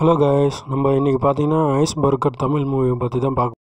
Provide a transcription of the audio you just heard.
hello गाय number इनकी पाती ऐसा तमिल मूव पता पाक